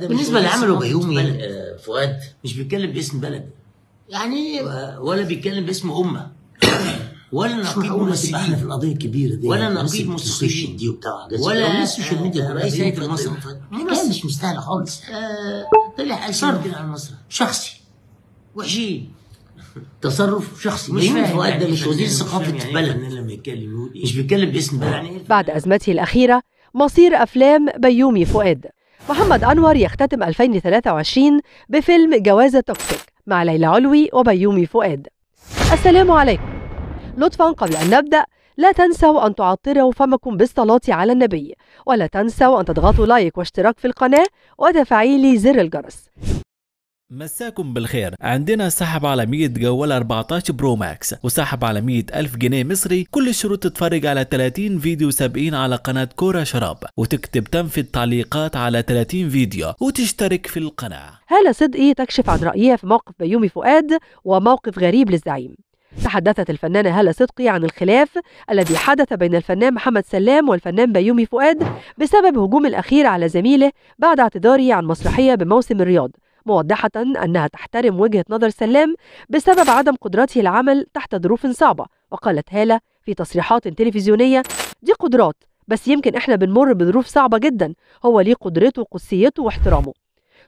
بالنسبه اللي عمله بيومي فؤاد مش بيتكلم باسم بلد يعني ولا بيتكلم باسم امه ولا نقيب ممثلين في القضيه الكبيره دي ولا يعني نقيب مستشفيين دي وبتاع ولا السوشيال ميديا رئيس هيئه المصرف كان مش مستاهل خالص آه، طلع قال كده على المصرف شخصي وحشين تصرف شخصي مش فؤاد ده يعني مش وزير ثقافه البلد يعني إيه؟ مش بيتكلم باسم بلد بعد ازمته الاخيره مصير افلام بيومي فؤاد محمد أنور يختتم 2023 بفيلم جوازة توكسيك مع ليلى علوي وبيومي فؤاد السلام عليكم لطفا قبل أن نبدأ لا تنسوا أن تعطروا فمكم بالصلاة على النبي ولا تنسوا أن تضغطوا لايك واشتراك في القناة وتفعيل زر الجرس مساكم بالخير عندنا سحب على 100 جوال 14 برو ماكس وسحب على 100 ألف جنيه مصري كل الشروط تتفرج على 30 فيديو سابقين على قناة كورة شراب وتكتب تم في التعليقات على 30 فيديو وتشترك في القناة هالة صدقي تكشف عن رأيها في موقف بيومي فؤاد وموقف غريب للزعيم تحدثت الفنانة هالة صدقي عن الخلاف الذي حدث بين الفنان محمد سلام والفنان بيومي فؤاد بسبب هجوم الأخير على زميله بعد اعتذاره عن مسرحية بموسم الرياض موضحة أنها تحترم وجهة نظر سلام بسبب عدم قدرته العمل تحت ظروف صعبة وقالت هالة في تصريحات تلفزيونية دي قدرات بس يمكن إحنا بنمر بظروف صعبة جدا هو ليه قدرته وقدسيته واحترامه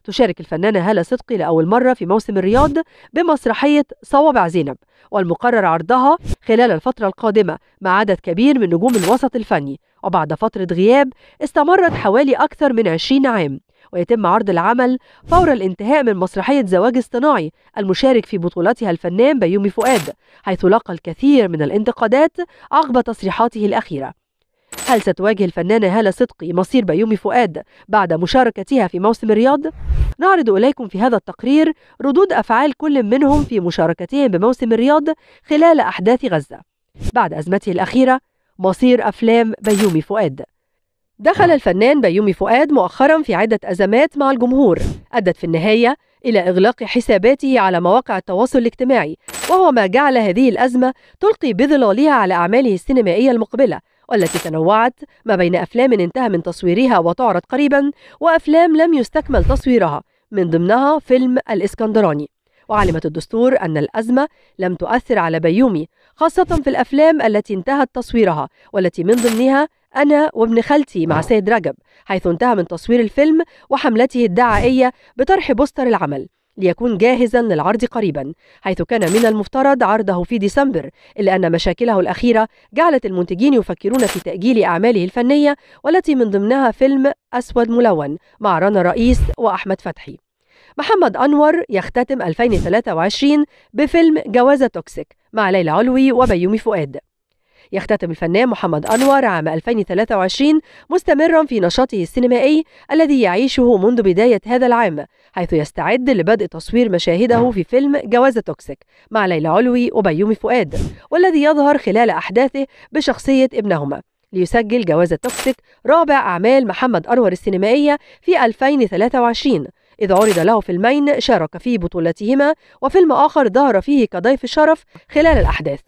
تشارك الفنانة هالة صدقي لأول مرة في موسم الرياض بمسرحية صوابع زينب والمقرر عرضها خلال الفترة القادمة مع عدد كبير من نجوم الوسط الفني وبعد فترة غياب استمرت حوالي أكثر من 20 عام ويتم عرض العمل فور الانتهاء من مسرحية زواج اصطناعي المشارك في بطولتها الفنان بيومي فؤاد حيث لقى الكثير من الانتقادات عقب تصريحاته الأخيرة هل ستواجه الفنانة هالة صدقي مصير بيومي فؤاد بعد مشاركتها في موسم الرياض؟ نعرض إليكم في هذا التقرير ردود أفعال كل منهم في مشاركتهم بموسم الرياض خلال أحداث غزة بعد أزمته الأخيرة مصير أفلام بيومي فؤاد دخل الفنان بيومي فؤاد مؤخرا في عدة أزمات مع الجمهور أدت في النهاية إلى إغلاق حساباته على مواقع التواصل الاجتماعي وهو ما جعل هذه الأزمة تلقي بظلالها على أعماله السينمائية المقبلة والتي تنوعت ما بين أفلام انتهى من تصويرها وتعرض قريبا وأفلام لم يستكمل تصويرها من ضمنها فيلم الإسكندراني وعلمت الدستور أن الأزمة لم تؤثر على بيومي خاصة في الأفلام التي انتهت تصويرها والتي من ضمنها أنا وابن خالتي مع سيد رجب حيث انتهى من تصوير الفيلم وحملته الدعائية بطرح بوستر العمل ليكون جاهزا للعرض قريبا حيث كان من المفترض عرضه في ديسمبر إلا أن مشاكله الأخيرة جعلت المنتجين يفكرون في تأجيل أعماله الفنية والتي من ضمنها فيلم أسود ملون مع رنا رئيس وأحمد فتحي محمد أنور يختتم 2023 بفيلم جوازة توكسيك مع ليلى علوي وبيومي فؤاد يختتم الفنان محمد أنور عام 2023 مستمرا في نشاطه السينمائي الذي يعيشه منذ بداية هذا العام حيث يستعد لبدء تصوير مشاهده في فيلم جواز توكسيك مع ليلى علوي وبيومي فؤاد والذي يظهر خلال أحداثه بشخصية ابنهما ليسجل جواز توكسيك رابع أعمال محمد أنور السينمائية في 2023 إذ عرض له فيلمين شارك في بطولتهما وفيلم آخر ظهر فيه كضيف شرف خلال الأحداث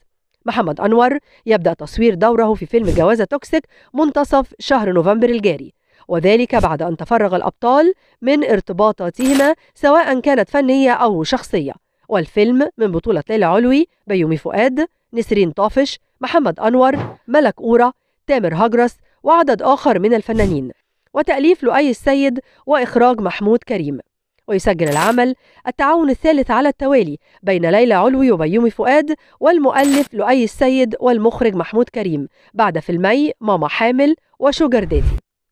محمد أنور يبدأ تصوير دوره في فيلم جوازة توكسيك منتصف شهر نوفمبر الجاري وذلك بعد أن تفرغ الأبطال من ارتباطاتهما سواء كانت فنية أو شخصية والفيلم من بطولة ليلى علوي بيومي فؤاد نسرين طافش محمد أنور ملك أورا تامر هجرس وعدد آخر من الفنانين وتأليف لؤي السيد وإخراج محمود كريم ويسجل العمل التعاون الثالث على التوالي بين ليلى علوي وبيومي فؤاد والمؤلف لؤي السيد والمخرج محمود كريم بعد فيلمي ماما حامل وشوجر دادي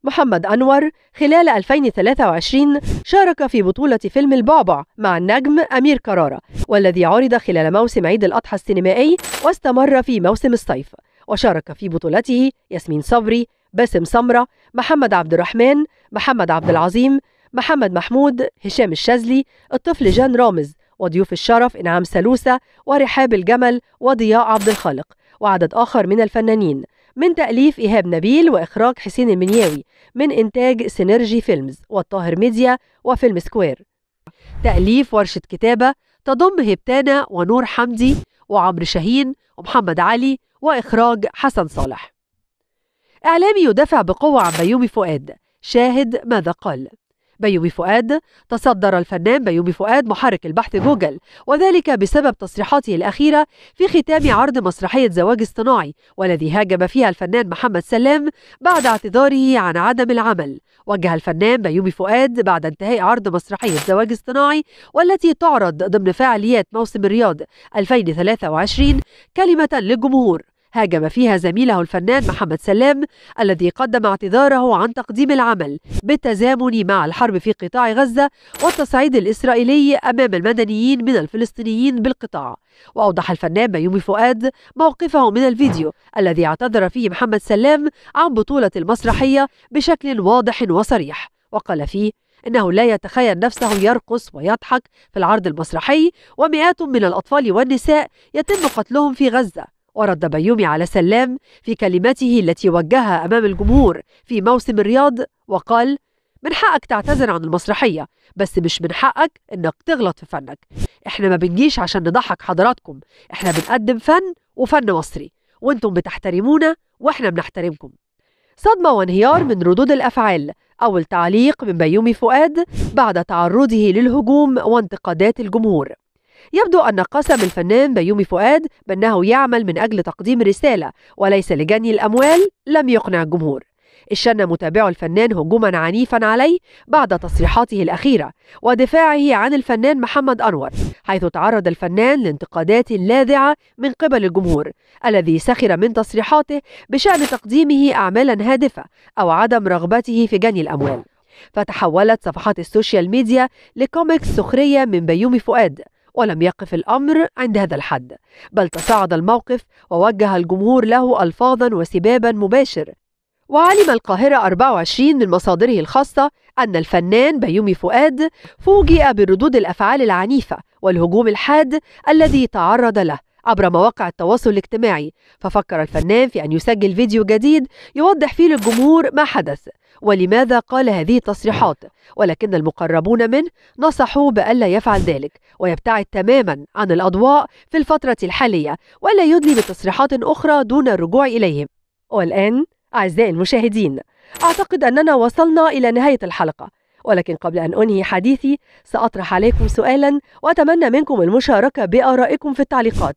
محمد أنور خلال 2023 شارك في بطولة فيلم البعبع مع النجم أمير كرارة والذي عرض خلال موسم عيد الأضحى السينمائي واستمر في موسم الصيف وشارك في بطولته ياسمين صبري باسم سمرة محمد عبد الرحمن محمد عبد العظيم محمد محمود هشام الشاذلي الطفل جان رامز وضيوف الشرف إنعام سلوسة ورحاب الجمل وضياء عبد الخالق وعدد آخر من الفنانين من تأليف إيهاب نبيل وإخراج حسين المنياوي من إنتاج سينرجي فيلمز والطاهر ميديا وفيلم سكوير تأليف ورشة كتابة تضم هبتانا ونور حمدي وعمر شاهين ومحمد علي وإخراج حسن صالح إعلامي يدافع بقوة عن بيومي فؤاد شاهد ماذا قال بيومي فؤاد تصدر الفنان بيومي فؤاد محرك البحث جوجل وذلك بسبب تصريحاته الأخيرة في ختام عرض مسرحية زواج اصطناعي والذي هاجم فيها الفنان محمد سلام بعد اعتذاره عن عدم العمل وجه الفنان بيومي فؤاد بعد انتهاء عرض مسرحية زواج اصطناعي والتي تعرض ضمن فعاليات موسم الرياض 2023 كلمة للجمهور هاجم فيها زميله الفنان محمد سلام الذي قدم اعتذاره عن تقديم العمل بالتزامن مع الحرب في قطاع غزة والتصعيد الإسرائيلي أمام المدنيين من الفلسطينيين بالقطاع وأوضح الفنان بيومي فؤاد موقفه من الفيديو الذي اعتذر فيه محمد سلام عن بطولة المسرحية بشكل واضح وصريح وقال فيه إنه لا يتخيل نفسه يرقص ويضحك في العرض المسرحي ومئات من الأطفال والنساء يتم قتلهم في غزة ورد بيومي على سلام في كلمته التي وجهها أمام الجمهور في موسم الرياض وقال من حقك تعتذر عن المسرحية بس مش من حقك إنك تغلط في فنك إحنا ما بنجيش عشان نضحك حضراتكم إحنا بنقدم فن وفن مصري وإنتم بتحترمونا وإحنا بنحترمكم صدمة وانهيار من ردود الأفعال أول تعليق من بيومي فؤاد بعد تعرضه للهجوم وانتقادات الجمهور يبدو أن قسم الفنان بيومي فؤاد بأنه يعمل من أجل تقديم رسالة وليس لجني الأموال لم يقنع الجمهور الشن متابعو الفنان هجوما عنيفا عليه بعد تصريحاته الأخيرة ودفاعه عن الفنان محمد أنور حيث تعرض الفنان لانتقادات لاذعة من قبل الجمهور الذي سخر من تصريحاته بشأن تقديمه أعمالا هادفة أو عدم رغبته في جني الأموال فتحولت صفحات السوشيال ميديا لكوميكس سخرية من بيومي فؤاد ولم يقف الأمر عند هذا الحد بل تصاعد الموقف ووجه الجمهور له ألفاظا وسبابا مباشر وعلم القاهرة 24 من مصادره الخاصة أن الفنان بيومي فؤاد فوجئ بردود الأفعال العنيفة والهجوم الحاد الذي تعرض له عبر مواقع التواصل الاجتماعي ففكر الفنان في أن يسجل فيديو جديد يوضح فيه للجمهور ما حدث ولماذا قال هذه التصريحات ولكن المقربون منه نصحوا بألا يفعل ذلك ويبتعد تماما عن الأضواء في الفترة الحالية ولا يدلي بتصريحات أخرى دون الرجوع إليهم والآن أعزائي المشاهدين أعتقد أننا وصلنا إلى نهاية الحلقة ولكن قبل أن أنهي حديثي سأطرح عليكم سؤالا وأتمنى منكم المشاركة بآرائكم في التعليقات